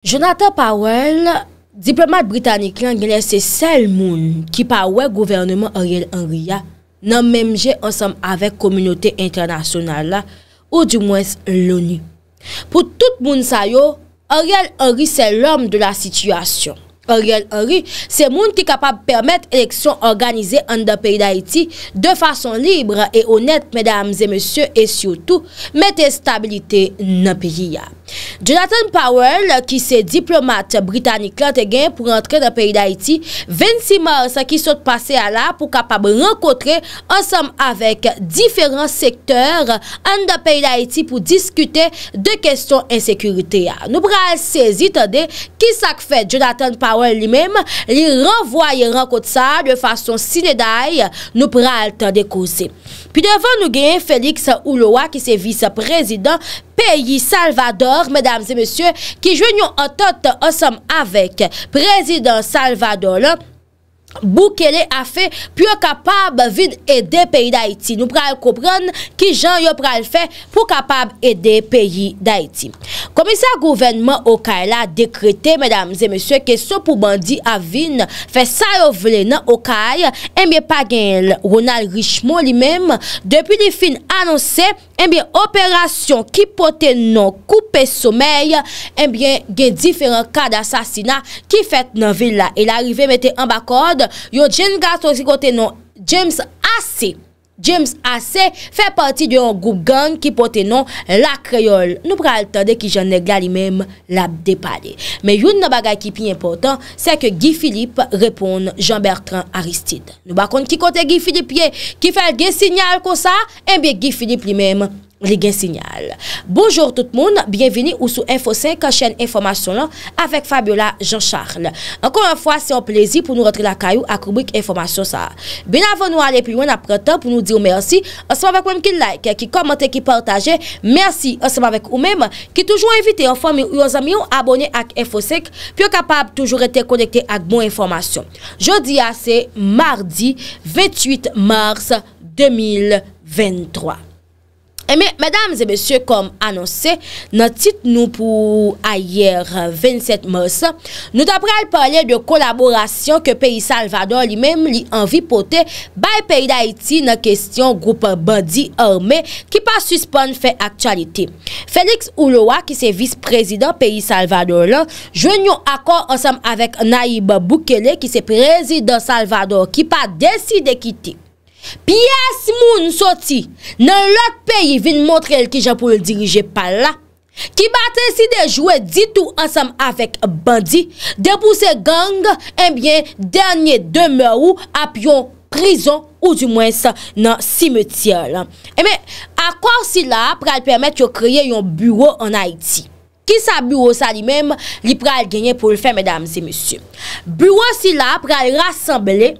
Jonathan Powell, diplomat britannik l'Anglè, se sel moun ki powè gouvernement Oriel Henry ya nan memje ansam avek komunote internasyonal la ou di mwes l'ONU. Pou tout moun sayo, Oriel Henry se l'om de la situasyon. Oriel Henry se moun ki kapab permèt eleksyon organize an da peyi d'Haïti de fason libre e onèt, mèdames et mèsyò, e syoutou, mèt estabilité nan peyi ya. Jonathan Powell ki se diplomat Britannique lante gen pour rentrer dans le pays d'Haïti 26 mars qui saute passer à l'art pour capable rencontrer ensemble avec différents secteurs dans le pays d'Haïti pour discuter de questions insécurité. Nous pourrons aller saisir qui s'ac fait Jonathan Powell lui-même et renvoyer rencontrer ça de façon s'il est d'ailleurs nous pourrons aller décausser. Puis devant nous gen Félix Ouloua ki se vice-président diplomatique Fèyi Salvador, mèdames et mèsyè, ki jwen yon otot osom avèk, Prezident Salvador lò. boukele a fe pou yo kapab vin ede peyi da iti. Nou pral kopran ki jan yo pral non, fe pou kapab ede peyi da iti. Komisa gouvenman okay la dekrete, eh medam zemeswe ke so pou bandi avin fe sa yo vle nan okay enbyen pa gen Ronald Richemont li mem, depi li fin anonse, enbyen eh operasyon ki pote nan koupe somay enbyen eh gen diferent ka d'assasina ki fet nan vil la. El arrive mette an bakod yo James Gaston si kote nan James Asse James Asse fè pati diyon goup gan ki pote nan La Creole nou pral tade ki Jean Negla li mem la depade me yon nan bagay ki pi importan se ke Guy Philippe repon Jean Bertrand Aristide nou bakon ki kote Guy Philippe ki fel gen sinyal ko sa eh en biye Guy Philippe li mem les gains Bonjour tout le monde, bienvenue ou sous Info 5, chaîne information là, avec Fabiola Jean-Charles. Encore une fois, c'est un plaisir pour nous rentrer la à à rubrique information bien avant avant nous aller plus loin après temps pour nous dire merci ensemble avec vous même qui like, qui commente, qui partage. merci ensemble avec vous même qui toujours invité vos famille ou vos amis ou abonnés à Info 5, puis capable toujours être connecté à bon information. Jodi mardi 28 mars 2023. Eh, Mèdames et mèsyè, kom annonse, nan tit nou pou ayer 27 mòs, nou tapre al pale de kolaborasyon ke peyi Salvador li mèm li anvi pote bay peyi d'Haïti nan kwestyon groupe bandi orme ki pa suspon fè aktualite. Félix Ouloua ki se vis prezident peyi Salvador la, jwen nou akon ansam avèk Naïba Boukele ki se prezident Salvador ki pa desi de kiti. Pi yas moun soti nan lot peyi vin montre l ki jan pou l dirije pa la, ki batensi de jwe ditou ansam avek bandi, depouse gang, enbyen, dernye deme ou ap yon krizon ou du mwen sa nan simetiyan lan. Eme, akwa si la pral permet yo kreye yon bureau an Haiti. Ki sa bureau sa li mem, li pral genyen pou l fe, medam si monsi. Bureau si la pral rassemble,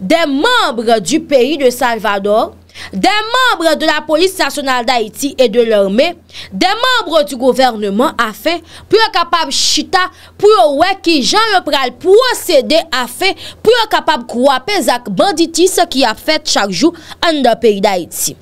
De membres du peyi de Salvador, de membres de la Polis Nationale d'Haïti et de l'Hormé, de membres du gouvernement a fè, pou a kapab Chita, pou a wè ki Jean Lepral pou a sèdè a fè, pou a kapab Kouapèzak Banditis ki a fèt chakjou an da peyi d'Haïti.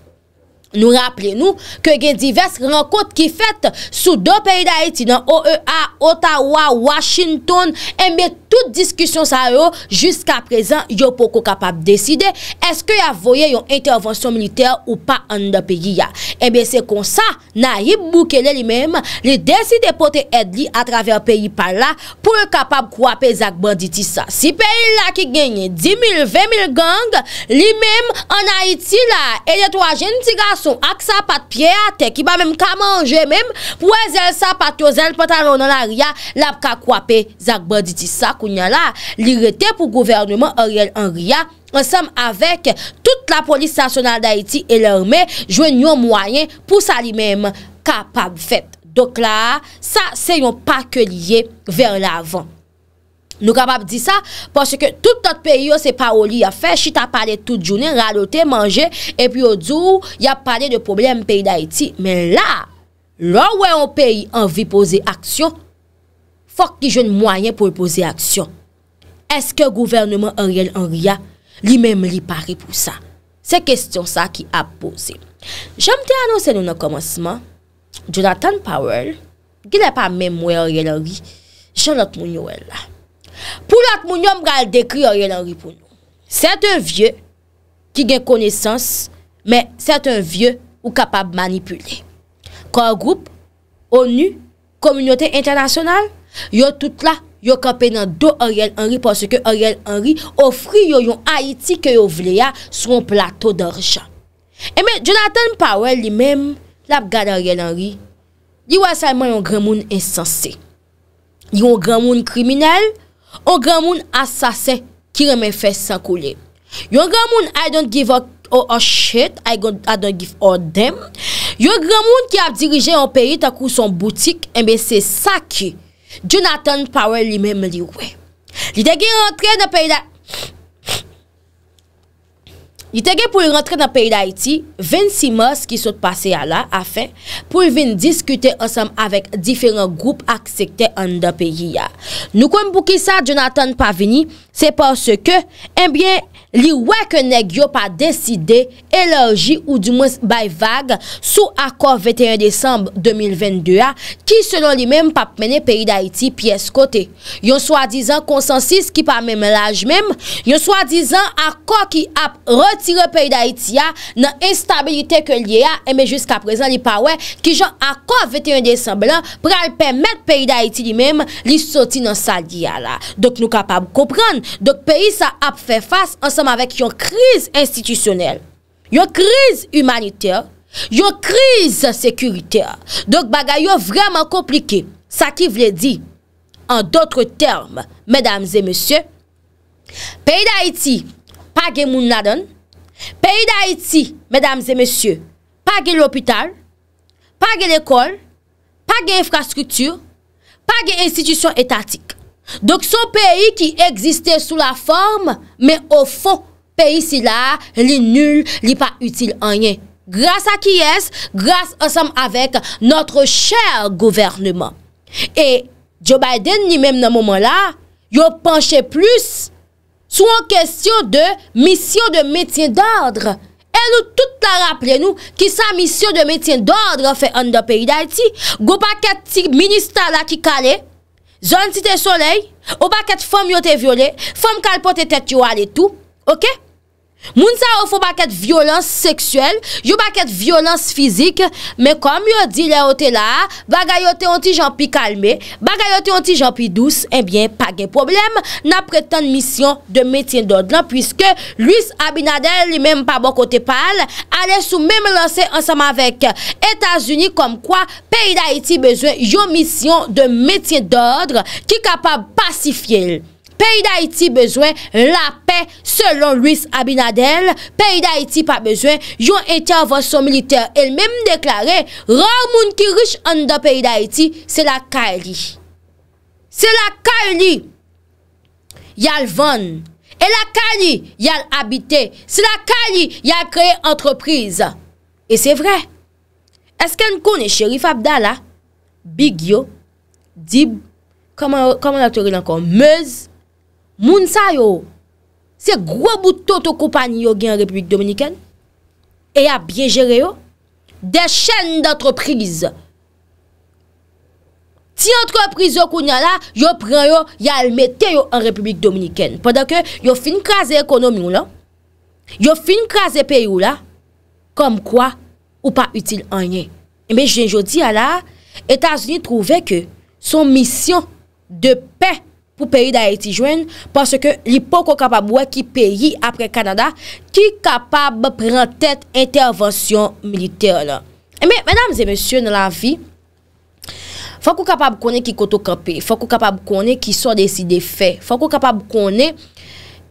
Nou rappele nou ke gen divers renkote ki fèt sou do peyi d'Haïti nan OEA, Ottawa, Washington, MBT, Tout diskusyon sa yo, jiska prezen, yo poko kapab deside, eske ya voye yon intervensyon militer ou pa an da peyi ya. Ebe se kon sa, na hip boukele li mem, li deside pote edli atraver peyi pa la, pou kapab kwape Zak Banditi sa. Si peyi la ki genye 10.000, 20.000 gang, li mem an Haiti la, eletwa jen ti gason, ak sa pat piye ate, ki ba mem ka manje mem, pou e zel sa pat yo zel pou ta lon nan a ria, la pou ka kwape Zak Banditi sa, ou nya la, lirite pou gouvernement oriel an ria, ansam avek tout la polis sasonal da iti e lorme, jwen yon mwayen pou sa li mem kapab fet. Dok la, sa se yon pa ke liye ver l'avan. Nou kapab di sa, porsi ke tout ot peyi yo se pa ou li ya fe, chita pale tout jounen, ralote, manje, epi yo djou, ya pale de problem peyi da iti, men la, la wè yon peyi an vi pose aksyon, Fok ki jwen mwayen pou l'poze aksyon. Eske gouvernement Aurel Anri a li menm li pare pou sa? Se kestyon sa ki ap pose. Jame te anonsen nou nan komanseman, Jonathan Powell, ki ne pa menm mwen Aurel Anri, jen lot moun yo el la. Pou lot moun yo mwen al dekri Aurel Anri pou nou? Se te vie, ki gen konesans, me se te vie ou kapab manipule. Kon group, ONU, Komunyote Internasyonal, Yo tout la, yo kapè nan do Ariel Henry porsè ke Ariel Henry ofri yo yon Haiti ke yo vle ya son plato d'orjan. Eme, eh Jonathan Powell li men, la b gade Ariel Henry, li wè salman yon gran moun insansè. Yon gran moun kriminel, yon gran moun asasè ki remè fè sankoule. Yon gran moun I don't give a shit, I don't give a dem. Yon gran moun ki ap dirije yon peyi takou son boutik, eme se sakè. Jonathan Powell li men me li we. Li tege rentre nan peyi da... Li tege pou li rentre nan peyi da iti, ven si mas ki sot pase a la, a fe, pou vin diskute ansam avek diferent goup aksekte an da peyi ya. Nou kon pou ki sa Jonathan pa vini, se porske, en eh bien, li wè ke neg yo pa deside elorji ou di mwen bay vag sou akor 21 désemb 2022 a, ki selon li mèm pap mène peyi d'Haïti piyes kote. Yon swa dizan konsensis ki pa mèm lage mèm, yon swa dizan akor ki ap retire peyi d'Haïti a nan instabilite ke liye a, eme jusqu'a prezen li pa wè ki jan akor 21 désemb la, pral pèmèk peyi d'Haïti li mèm li soti nan sa liya la. Dok nou kapab koupran, dok peyi sa ap fè fass an sa Avèk yon kriz institisyonel Yon kriz humanitè Yon kriz sekuritè Dok bagay yo vreman komplike Sa ki vle di An dotre term Mèdames et mèsyè Pèi d'Haïti Pèi d'Haïti Mèdames et mèsyè Pèi l'hôpital Pèi l'ekol Pèi l'infrastrouture Pèi l'institisyon etatik Dok so peyi ki egziste sou la form, men ou fo peyi si la, li nul, li pa util anyen. Gras a ki yes, gras asam avek notre chèr gouvernement. E Joe Biden li menm nan mouman la, yo panche plus sou an kesyon de misyon de metyen d'ordre. El ou tout la rappele nou ki sa misyon de metyen d'ordre fe an da peyi d'al ti, go pa ket ti ministra la ki kale, Zon si te soley, oba ket fom yo te vyole, fom kalpo te tek yo ale tout. Ok? Moun sa ou fo baket violans seksuel, yo baket violans fizik, men kom yo di le ote la, bagayote onti janpi kalme, bagayote onti janpi dous, enbyen eh pa gen problem nan pretan misyon de metyen d'odlan, pwiske luis abinader li menm pa bon kote pal, ale sou menm lanse ansam avek Etasuni kom kwa peyi da iti bezwen yo misyon de metyen d'odlan ki kapab pasifye lè. Peyi Daiti bezwen la pey selon Louis Abinadel. Peyi Daiti pa bezwen, yon ete avan son militer. El mèm deklare, rò moun ki riche an da peyi Daiti, se la kali. Se la kali, yal van. E la kali, yal habite. Se la kali, yal kreye antreprise. E se vre. Esken kone Sherif Abdallah? Bigyo? Dib? Koman atori lankon? Mez? Mez? Moun sa yo, se gro bouton to koupani yo gen Republik Dominiken, e ya biye jere yo, de chen d'entreprise. Ti entreprise yo koun ya la, yo pren yo, ya elmete yo an Republik Dominiken. Pendan ke yo fin kraze ekonomi yo la, yo fin kraze peyo yo la, kom kwa ou pa util anye. Eme, jenjo di ya la, Etasunye trouve ke son misyon de piyon pou peyi da Haiti-Joyne, parce ke li pou kou kapab wè ki peyi apre Kanada, ki kapab pren tet intervensyon militer la. Eme, menam zemesye nan la vi, fò kou kapab konen ki koto kapè, fò kou kapab konen ki son desi de fè, fò kou kapab konen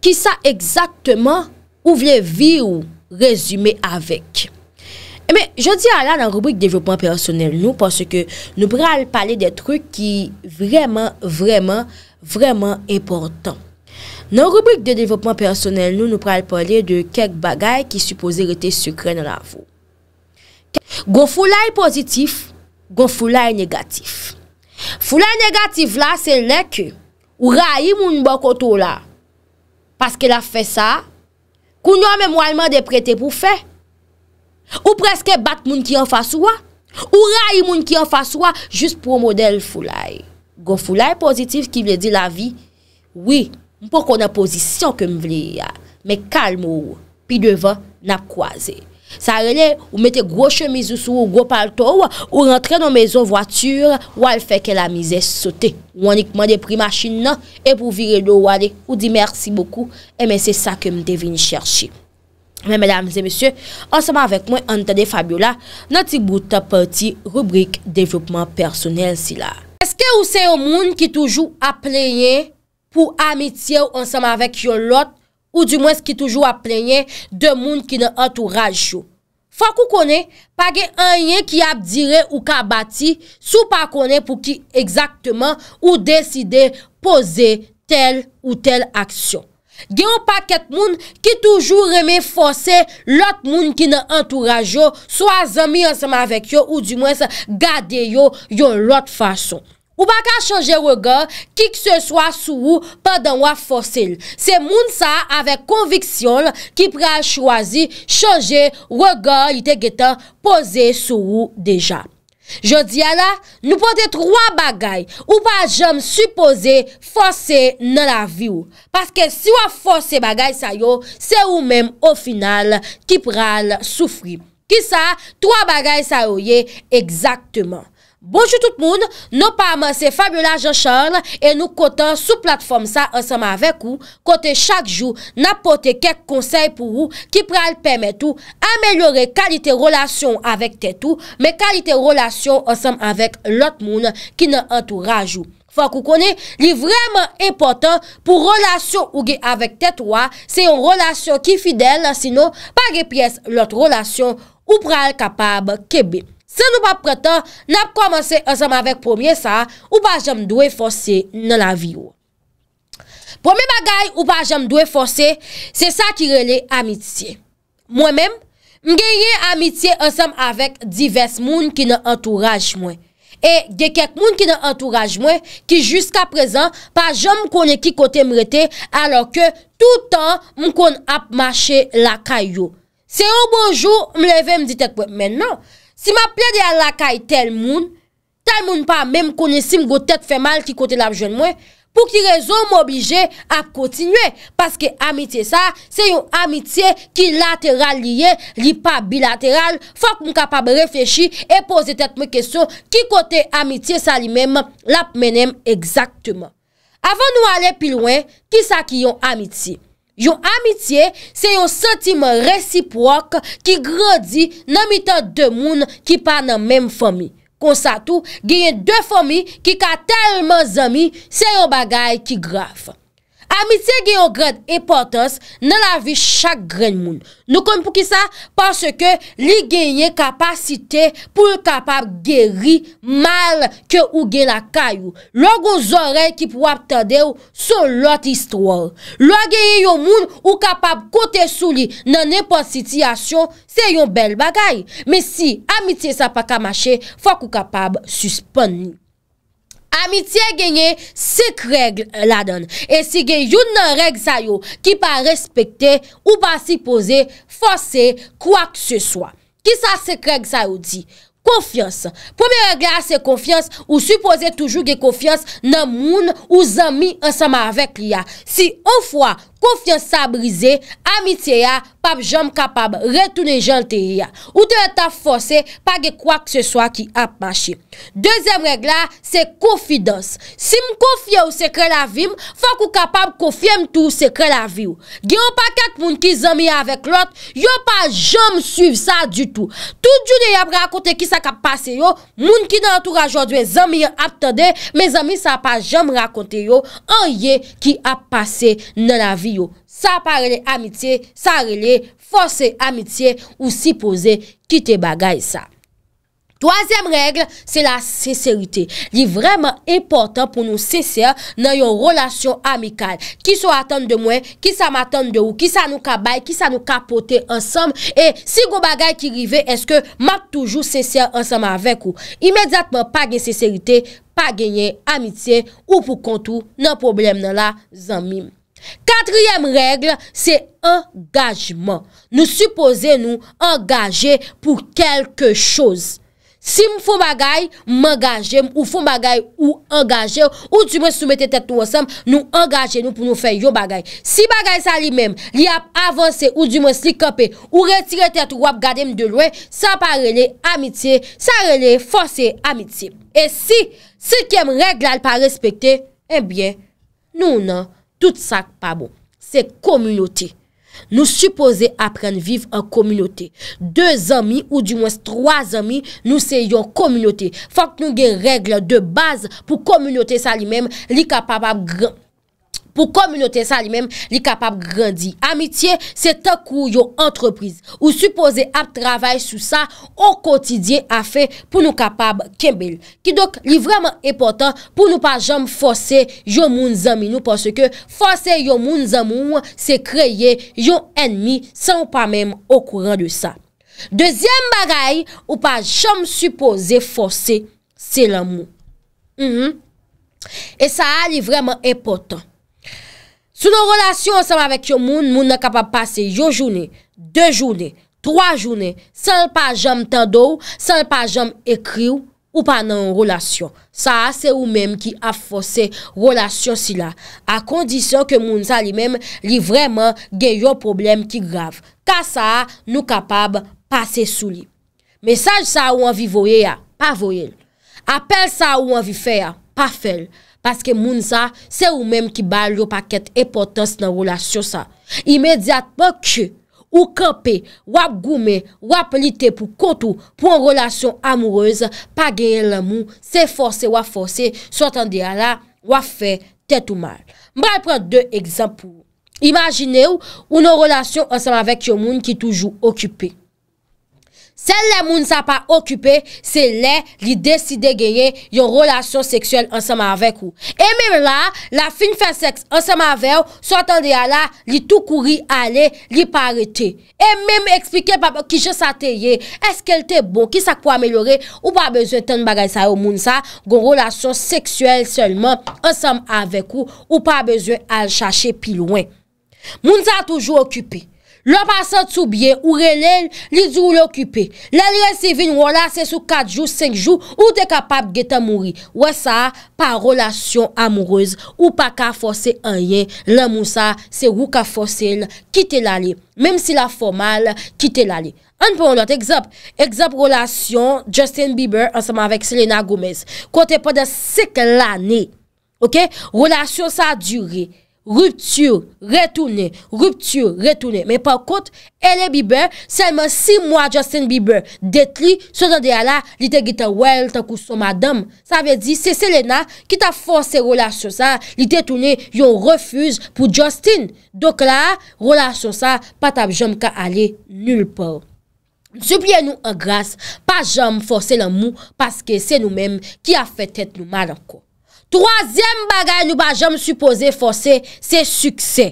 ki sa exaktman ou vle vi ou rezume avek. Eme, jodi ala nan rubrik devyopman personel nou, parce ke nou pral pale de trouk ki vreman, vreman, Vreman importan. Nan rubrik de devopman personel nou nou pral pwale de kek bagay ki supose rete sukren nan la vo. Gon fulay pozitif, gon fulay negatif. Fulay negatif la se lek ou rayi moun bokoto la. Paske la fe sa, kou nou an memwalman de prete pou fe. Ou preske bat moun ki an faswa. Ou rayi moun ki an faswa just pou model fulayi. Gon fulay pozitif ki vle di la vi, oui, mpo konan pozisyon ke m vle ya, me kalm ou, pi devan, nap kwa ze. Sa rele, ou mette gwo chemiz ou sou, ou gwo palto ou, ou rentre nou mezon vwa ture, ou al feke la mize sote. Ou anikman depri machin nan, e pou vire do wale, ou di mersi boku, e men se sa ke m devine chershi. Men, menamze, msye, ansama avèk mwen antade Fabiola, nan ti gouta pati rubrik devlopman personel si la. Eske ou se yon moun ki toujou ap plenye pou amitye ou ansama vek yon lot ou di mwens ki toujou ap plenye de moun ki nan entourage yo? Fwa kou kone, pa ge anye ki ap dire ou ka bati sou pa kone pou ki exactement ou deside pose tel ou tel aksyon. Ge ou pa ket moun ki toujou reme fose lot moun ki nan entourage yo sou a zami ansama vek yo ou di mwens gade yo yon lot fason. Ou pa ka chanje waga ki k se swa sou ou pa dan wafose l. Se moun sa avek konviksyon ki pral chwazi chanje waga ite getan pose sou ou deja. Je di ala, nou pote 3 bagay ou pa jom suppose force nan la vi ou. Paske si wafose bagay sa yo, se ou menm ou final ki pral soufri. Ki sa, 3 bagay sa yo ye ekzaktman. Bonjou tout moun, nou pa man se Fabiola Jean Charles e nou kontan sou platform sa ansanman vek ou kote chak jou napote kek konsey pou ou ki pral pemet ou amelyore kalite relasyon avek tet ou me kalite relasyon ansanman vek lot moun ki nan antouraj ou. Fak ou kone, li vreman epotan pou relasyon ou ge avek tet ou a se yon relasyon ki fidel sino pa gepyes lot relasyon ou pral kapab kebe. San nou pa pretan, n ap komanse ansem avek pwemye sa, ou pa jom dwe fose nan la vi ou. Pwemye bagay ou pa jom dwe fose, se sa ki rele amitye. Mwen men, mgeye amitye ansem avek divers moun ki nan entourage mwen. E, gekek moun ki nan entourage mwen, ki jiska prezan, pa jom konen ki kote mwete, alo ke toutan m kon ap mache la kayo. Se ou bonjou, m leve m ditek mwen, men nan, Si ma ple de al lakay tel moun, tel moun pa mèm kone sim go tèt fè mal ki kote l ap joun mwen, pou ki rezon m oblije ap kontinwe. Paske amitye sa, se yon amitye ki lateral liye, li pa bilateral, fòk m kapab reflechi e pose tèt mè kèson ki kote amitye sa li mèm, l ap mènèm eksaktèman. Avan nou ale pi lwen, ki sa ki yon amitye? Yon amitye, se yon sentime resipwak ki grodi nan mitan de moun ki pa nan men fomi. Konsatu, genyen de fomi ki ka telman zami, se yon bagay ki graf. Amitye genyo gred e potos nan la vi chak gred moun. Nou kon pou ki sa? Pase ke li genye kapasite pou l kapab geri mal ke ou gen la kayou. Lo goun zorey ki pou wap tadew sou lot istor. Lo genye yo moun ou kapab kote sou li nan nepo sityasyon, se yon bel bagay. Me si amitye sa pa kamache, fok ou kapab suspon ni. Amitye genye sek reg la don. E si gen yon nan reg sa yo ki pa respekte ou pa sipoze fose kwa kse soa. Ki sa sek reg sa yo di? Konfians. Pome reg la se konfians ou sipoze toujou ge konfians nan moun ou zami ansama avek li ya. Si ou fwa konfians Konfiansabrize, amitye ya, pap jom kapab retoune jante ya. Ou te etaf fose, pa ge kwa kse swa ki ap bashe. Dezem regla, se konfidans. Si m konfye ou sekre la vim, fok ou kapab konfye m tou sekre la vi ou. Ge ou pa kak moun ki zanmi ya avek lot, yo pa jom suive sa du tout. Tout jouni ya ap rakote ki sa kap pase yo, moun ki nan an touk ajonjwe, zanmi ya ap tade, me zanmi sa pa jom rakote yo, an ye ki ap pase nan la vi. Sa pa rele amitye, sa rele fose amitye ou si pose kite bagay sa. Toazem regle, se la seserite. Li vreman importan pou nou seser nan yon relasyon amikal. Ki sou atan de mwen, ki sa matan de ou, ki sa nou kabay, ki sa nou kapote ansam. E si gou bagay ki rive, eske map toujou seser ansam avek ou. Imediatman pa gen seserite, pa genye amitye ou pou kontou nan problem nan la zanmime. Katriyem regle se engajman Nou suppose nou engaje pou kelke chouz Si m foun bagay, m engaje ou foun bagay ou engaje Ou di m soumete tetou wosem, nou engaje nou pou nou fe yo bagay Si bagay sa li mem, li ap avanse ou di m slikope Ou retire tetou wap gade m de lwe Sa pa rele amitye, sa rele fose amitye E si, si kem regle al pa respekte, e eh bie nou nan fote Tout sak pa bon. Se komunote. Nou suppose apren viv an komunote. De zami ou di mwes 3 zami nou se yon komunote. Fak nou gen regle de baz pou komunote sa li men li kapaba gran. pou komynoten sa li men li kapab grandi. Amitye, se takou yo antreprise, ou supose ap travay sou sa, ou kotidye a fe pou nou kapab kembel. Ki dok li vreman epotan, pou nou pa jom fose yo moun zaminou, pwase ke fose yo moun zaminou se kreye yo enmi, san ou pa menm okouran de sa. Dezyen bagay, ou pa jom supose fose, se la mou. Mm-hmm. E sa a li vreman epotan. Sou nou relasyon ansem avèk yo moun, moun an kapab pase yo jounè, de jounè, troa jounè, sel pa jom tendou, sel pa jom ekri ou pa nan yon relasyon. Sa a, se ou mèm ki afose relasyon si la. A kondisyon ke moun sa li mèm li vreman gen yon problem ki grav. Ka sa a, nou kapab pase sou li. Mesaj sa ou anvi voye ya, pa voye. Apele sa ou anvi fè ya, pa fèl. Paske moun sa, se ou menm ki bal yo paket epotans nan roulasyon sa. Imediat pa kye, ou kape, wap gume, wap lite pou koto, pou an roulasyon amourese, pa genye l'amou, se force, wap force, sotan diya la, wap fe, te tou mal. Mwen pre de ekzampou, imajine ou, ou nan roulasyon ansan avèk yo moun ki toujou okype. Se lè mounsa pa okupè, se lè li deside geye yon rrelasyon seksuel ansem avèk ou. E mèm la, la fin fè seks ansem avèw, sou atan de ala, li tou kouri ale, li pa arete. E mèm eksplike papa ki je sa teye, eske lte bon ki sa kwa amelore ou pa bezwen ten bagay sa yo mounsa goun rrelasyon seksuel selman ansem avèk ou ou pa bezwen al chache pi louen. Mounsa toujou okupè. Lo pa sa tsu bye, ou re lè, li di ou lè okupè. Lè lè se vin wò la, se sou 4 jou, 5 jou, ou de kapap geta mouri. Wè sa, pa rrelasyon amoureuse, ou pa ka fòsè anye, lè moun sa, se wou ka fòsè lè, kite lè lè. Mèm si la fò mal, kite lè lè. An pou an lot, egzop, egzop rrelasyon Justin Bieber anseman vek Selena Gomez. Kote pa de sek l'anè, ok, rrelasyon sa dure. Ruptu, retoune, ruptu, retoune. Men pa kote, ele bibe, seman si mwa Justin bibe detli, so dan deya la, li te gita wel, takou so madam. Sa ve di, se Selena ki ta fose rola sou sa, li te toune yon refuz pou Justin. Dok la, rola sou sa, patap jom ka ale nul pou. Supye nou angras, pa jom fose la mou, paske se nou menm ki a fe tet nou mal anko. Troasyem bagay nou ba jom supose fose, se suksè.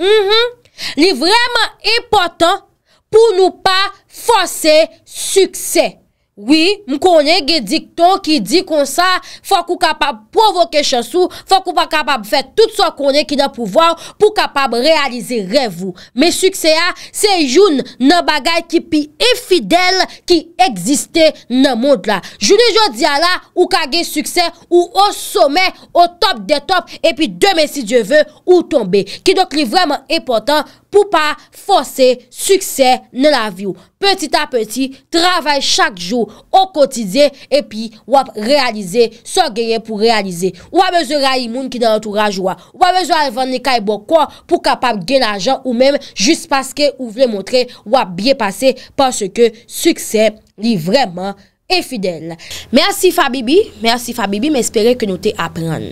Mm-hmm. Li vreman important pou nou pa fose suksè. Oui, m konen gen dikton ki di kon sa, fòk ou kapab provoke chansou, fòk ou pa kapab fè tout son konen ki nan pouvò, pou kapab realize revou. Me sukse a, se joun nan bagay ki pi efidel ki egziste nan moun la. Jouni joun e di ala, ou ka gen sukse, ou o somen, ou top de top, epi demen si dievè ou tombe. Ki do kli vreman epotan. pou pa fose suksè nè la viw. Peti ta peti, travèl chak jou, o kotize, epi wap realize, son gèye pou realize. Wap bezwa ray moun ki nan entourage wap. Bon wap bezwa alvan nekay bokwa, pou kapab gè la jan, ou mèm jist paske ou vle montre, wap biye pase, panse ke suksè li vreman e fidèl. Mènsi Fabibi, mènsi Fabibi, mènspère ke nou te apren.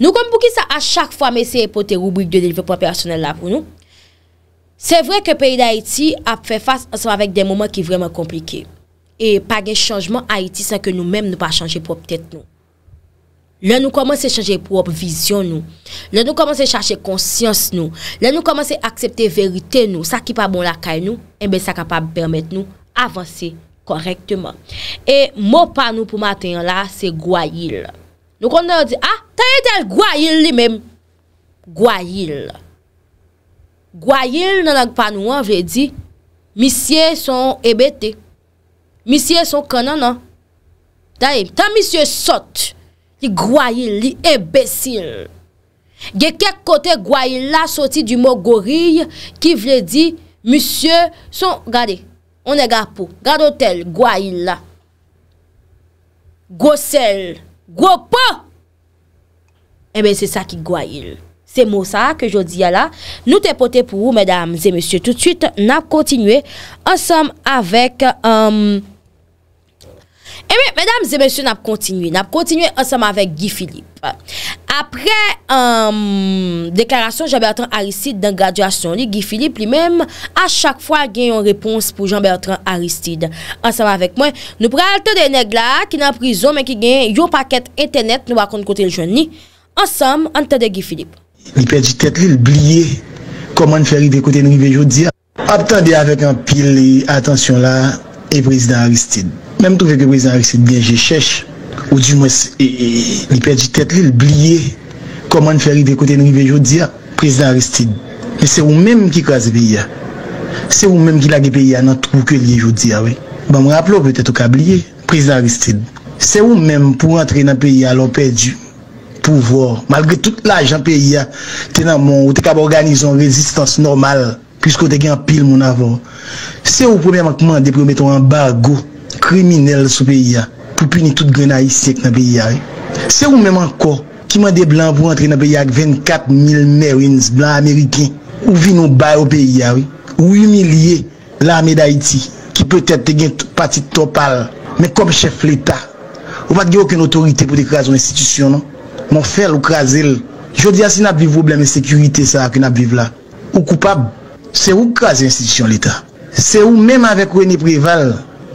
Nou kon pou ki sa a chak fwa, mènsi epote rubrik de lèvèpon personèl la pou nou, Se vre ke peyi d'Haïti ap fè fass anso avèk dè mouman ki vreman komplike. E pa gen chanjman Haïti sa ke nou mèm nou pa chanjè pou op tèt nou. Lè nou komanse chanjè pou op vizyon nou. Lè nou komanse chanjè konsyans nou. Lè nou komanse akseptè verite nou. Sa ki pa bon la kay nou, enbe eh sa kapab bèrmèt nou avansè korektman. E mò pa nou pou maten yon la, se Gwaïl. Nou kon nan di, ha, ah, ta yon tel ah, Gwaïl li mèm. Gwaïl. Gwayil nan an panwa vle di, misye son ebeti. Misye son konan nan. E, ta misye sot, li gwayil, li ebesil. Ge kek kote gwayila soti di mo goril, ki vle di, misye son, gade, on e gapo. Gade otel, gwayila. Gwosel, gwopa. Ebe se sa ki gwayil. Se mousa ke jodi ya la, nou te pote pou mèdames e mèsyo toutsuit nap kontinue ansam avèk Gui Philippe. Apre euh, deklarasyon Jean-Bertrand Aristide dan graduasyon li, Gui Philippe li mèm a chak fwa gen yon repons pou Jean-Bertrand Aristide ansam avèk mwen. Nou pral te de neg la ki nan prizon men ki gen yon paket internet nou akonde konti l jouni ansam an te de Gui Philippe. Li perdi tet li, li blye, koman feri dekote nrive jodia. Aptande avèk an pil, atansyon la, e prezident Aristide. Mèm trove ke prezident Aristide, mèm jè chèche, ou di mwès, e li perdi tet li, li blye, koman feri dekote nrive jodia, prezident Aristide. E se ou mèm ki kaz beya, se ou mèm ki lage beya nan trouke li jodia, wè. Mèm rap lò pète to ka blye, prezident Aristide. Se ou mèm pou antre nan peya lò perdi. malgre tout laj an peyi ya te nan moun ou te kap organizon rezistans normal piskou te gen apil moun avon se ou premèman kouman de pou meton an bagou kriminel sou peyi ya pou puni tout grenayisek nan peyi ya se ou mèman kou kouman de blan pou antre nan peyi ya ak 24 mil merins blan ameriken ou vi nou bay ou peyi ya ou humiliè la ame d'Haïti ki peutè te gen pati topal men kom chef l'Etat ou pat gen okoun otorite pou de krason institisyon nan Mon fèl ou krasèl, jò di asin ap vivou blèmen sekurite sa ak in ap vivla. Ou koupab, se ou krasèl institisyon l'Etat. Se ou mèm avèk René Préval,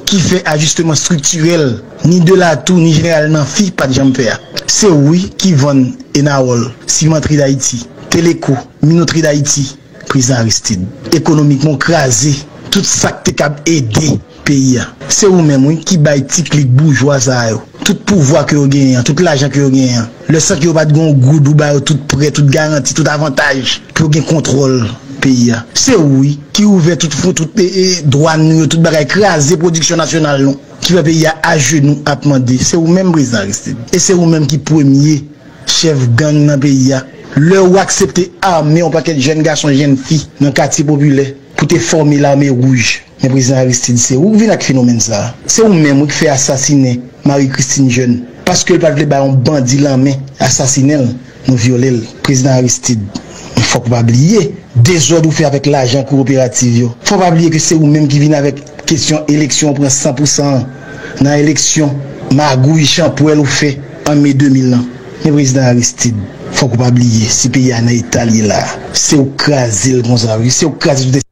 ki fè ajustement strukturel, ni de la tou, ni genèlèlman fi pat jampè. Se ou ki von ena wol, simantri d'Haïti, teleko, minotri d'Haïti, prizant ristid, ekonomikman krasè, tout sakte kab edè. Se ou men mwen ki bay tiklik bouj waza yo, tout pouvoi ki ou gen, tout l'ajan ki ou gen, le sankyo pati gon goudou bayo tout pre, tout garanti, tout avantaj, ki ou gen kontrol pe ya. Se ou yi ki ouve tout front, tout pe, e, droit nou, tout barek, raze, produksyon nasyonal yon, ki wè pe ya ajenou apmande, se ou men mwen bizariste. E se ou men ki premye chev gang nan pe ya, lè ou aksepte ame yon paket jen gason, jen fi, nan kati populey. pou te formi la me rouj. Men prezident Aristide, se ou vin ak fenomen sa? Se ou men wik fe asasine Marie-Christine Jeune? Paske l'padre baron bandi la me asasine nou violel. Prezident Aristide, nou fok wab liye. Dezo d'ou fe avèk l'ajan kou operativ yo. Fok wab liye ke se ou men wik vin avèk kesyon eleksyon pren 100% nan eleksyon. Ma gou yi chan pou el ou fe an me 2000 an. Men prezident Aristide, fok wab liye. Si pe ya nan Italye la, se ou krasi l konzari, se ou krasi.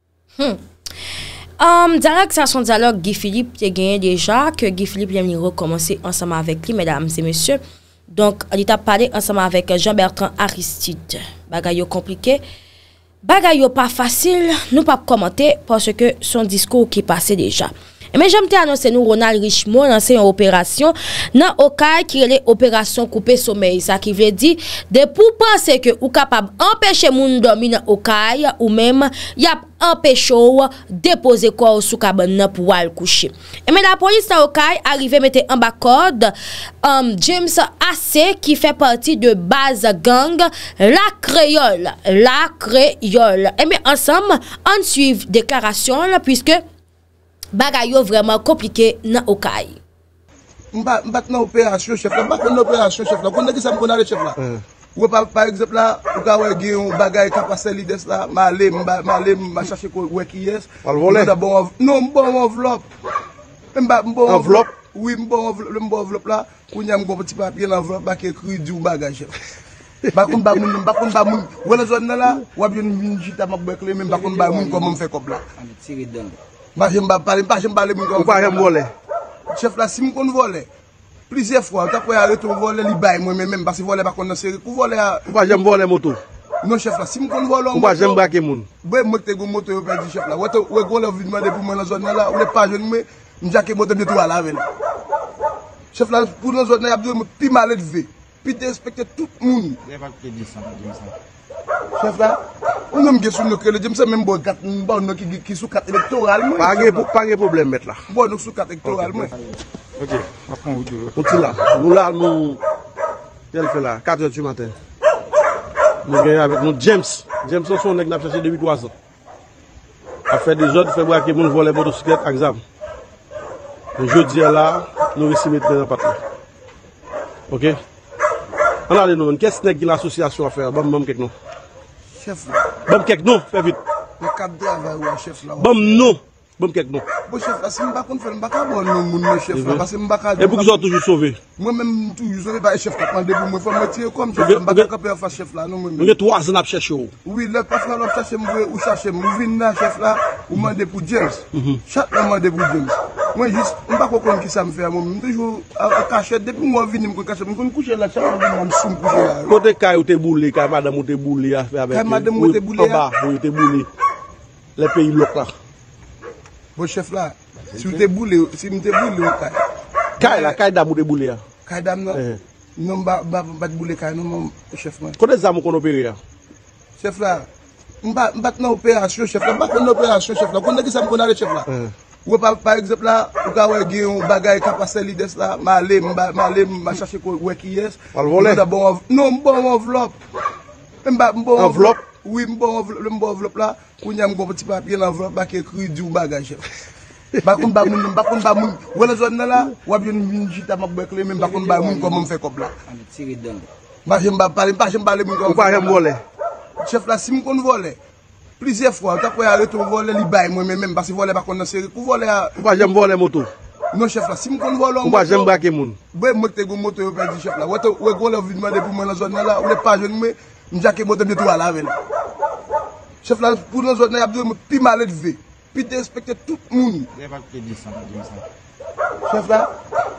Um, dialogue, c'est son dialogue Guy Philippe qui a déjà, que Guy Philippe a recommencer ensemble avec lui, mesdames et messieurs. Donc, il a parlé ensemble avec Jean-Bertrand Aristide. Bagayo compliqué. Bagayo pas facile. Nous pas commenter parce que son discours qui passait déjà. Eme eh janmte anonsen nou Ronald Richemont lansen yon operasyon nan Okay ki yon operasyon koupe somay. Sa ki vle di de pou panse ke ou kapab empeshe moun domi nan Okay ou mem yap empesho ou depose kwa ou sou kab nan pou al kouche. Eme eh la polis nan Okay arrive mette an bakod um, James Asse ki fe parti de baz gang la kreyol. La kreyol. Eme eh ansam an suiv deklarasyon la pwiske... bagay yo vreman komplike nan okay. Mbak nan operasyon cheflan, mbak nan operasyon cheflan, konne gisa mkonare cheflan, wè eh. pa par exemple la, wè ka wè gen yon bagay kapaselides la, ma ale, ma ale, ma chache kwen wè kiyes, mba mbon anvlop, non, mba mbon anvlop, mba mbon anvlop bon bon la, kwen yon goun potipap gen anvlop, bak ekri di ou bagay cheflan. Bakoun mba moun, bakoun mba moun, wè le zon nè la, wè bè yon minjita mbak bekle, mbakoun mba moun kwen mwen fè kop la. Mpa jem bap pale, mpa jem bale mwen kon. Mpa jem vole? Chef la, si m kon vole, plize fwa, anta kwen a reto, mvole li bay mwen men, mpasi vole pa kondanseri, mpo vole a... Mpa jem vole moto? Non, chef la, si m kon vole, mpo jem bake moun. Bwè mwen te goun moto yo pe di, chef la, wè te, wè goun lè ou vidman de pou mwen an zon nan la, ou lè pa jen mwen, mja ke moto mwen tou wala vele. Chef la, pou nan zon nan yab diwe mwen, pi malet ve, pi deespekte tout moun. Ou yon mge sou nou ke le jemse men mbo yon kate mba yon kate kate electoral mwen. Pa nge problem met la. Mbo yon kate electoral mwen. Ok. Apron wouti. Mwouti la. Mwoulal moun. Kèl fè la. Kat jè tu maten. Mwen genye avèk moun jems. Jems an son nèk nap chèche de 8 wazan. A fè de jod febra ke moun vòlè bòt ou skèt an exam. Jodi ala. Nou vissi mè tèzè patè. Ok. An alè nou moun. Kè s'nèk din asosyasyon a fè? A bòm bòm ke Cheflan. Boun kek nou? Fè vit. Mwen kapder avè ou an cheflan. Boun nou? Boun kek nou? Boun cheflan, s'mi bakoun fè, mwen baka bon nou moun moun moun moun cheflan. E mbou kizor toujou sove? Mwen mè mou toujou sove, bè, e cheflan, mwen de bou mwen, fò mwen tire konm cheflan, mwen baka kèpè yon fò cheflan, nou mwen mè. Unnen tò waz nan ap chechè ou? Owi, lè paf nan lò ap chache mwen, ou sa chache mwen, ou vin nan cheflan, ou mwen de pou James. Mwen mm-hmm. de pou James. Mwen jis, mbak wakon ki sa mfe a momi, mwen tejou a kache, depi mwen vini mwen kache, mwen kouche la chan, mwen kouche la chan, mwen kouche la chan. Kote kaye ou te boule, kaye madame ou te boule a fe avek? Kaye madame ou te boule a? Mba, mbo ou te boule, le peyi lok la. Bon, chef la, si ou te boule, si mwen te boule ou kaye? Kaye la, kaye dam ou te boule a? Kaye dam la? Ehe. Mba, non, mba, mba te boule kaye nou, mwen, chef la. Kote zam ou kono peri a? Chef la, mbak nan operasyon, chef la, mbak nan oper Wè pa, pa egzepla, wè ka wè gen yon bagay kapaselides la, ma ale, ma ale, ma chache kwen wè ki yes. An volè? Non, mba an envelop. Envelop? Oui, mba an envelop la, kwen yon gwen poti papye an envelop, bak ekri di ou bagay, chef. Bakoun ba moun, bakoun ba moun. Wè la zon nè la, wè bè yon minjita mak bwe kle, mba kon ba moun kon mwen fè kop la. An tiri dan. Mba jen bap pale, mba jen bale mwen kon. Mwa jen volè? Chef la, si mwen kon volè, Plizye fwa, ta kwenye aletou, ou vole li bay mwen men men, basi vole bako nan seri, ou vole a... Ou pa jem vole moto? Non, chef la, si mwen kon vole an, mwen jor... Ou pa jem baki moun? Bè mwen te goun moto yo pe di, chef la, ou e goun le vide mwen de pou mwen nan zon nan la, ou le pa jen mwen, mwen jaki moto mwen tou alave. Chef la, pou nan zon nan yabdou mwen, pi malet ve, pi deespekte tout moun. Dey pa kwenye di san, dey kwenye di san. Chèfè,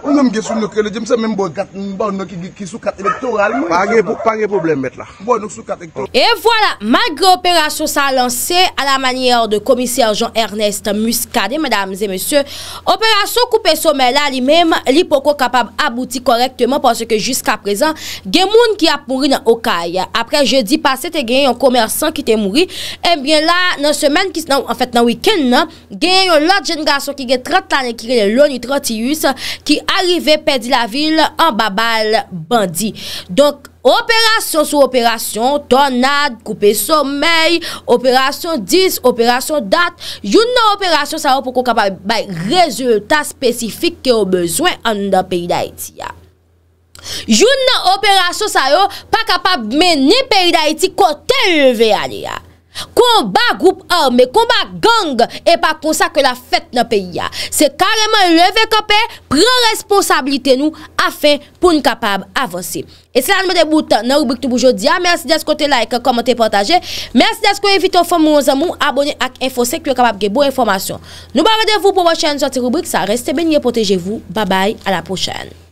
ou nèm gè sou nò kèlè, jèm se mèm bò gèt, mbò nò ki sou katelektoral mèm. Parè problem mèt la. Bò nò sou katelektoral. Et voilà, malgré opération sa lanse, a la manier de commissaire Jean-Ernest Muscadet, mèdames et messieurs, opération koupe sommè la li mèm, li poko kapab abouti korektèman, pòsè ke jisk aprezen, gen moun ki apouri nan Okay. Apre, je di pasè te gen yon komersan ki te mouri, en bien la, nan semen, en fèt nan wikèn nan, gen yon lòt jen gason ki gen 30 lannè ki gen l ki arive pedi la vil an babal bandi. Donk, operasyon sou operasyon, tonad, koupey somey, operasyon diz, operasyon dat, yon nan operasyon sa yo pou kon kapab meni peri da iti kote lve ali ya. Koumba goup orme, koumba gang E pa konsa ke la fèt nan peyi ya Se kareman leve kapè Pren responsabilite nou Afen pou n kapab avansi E se lan mwen de boutan nan rubrik tou boujodi ya ah, Mersi desko te like, komente, potaje Mersi desko evite ou fomou zemou Abone ak info se kouye kapab ge bou informasyon Nou ba vede vou pou wò chèn zote rubrik Sa reste benye, poteje vou, babay, a la pochèn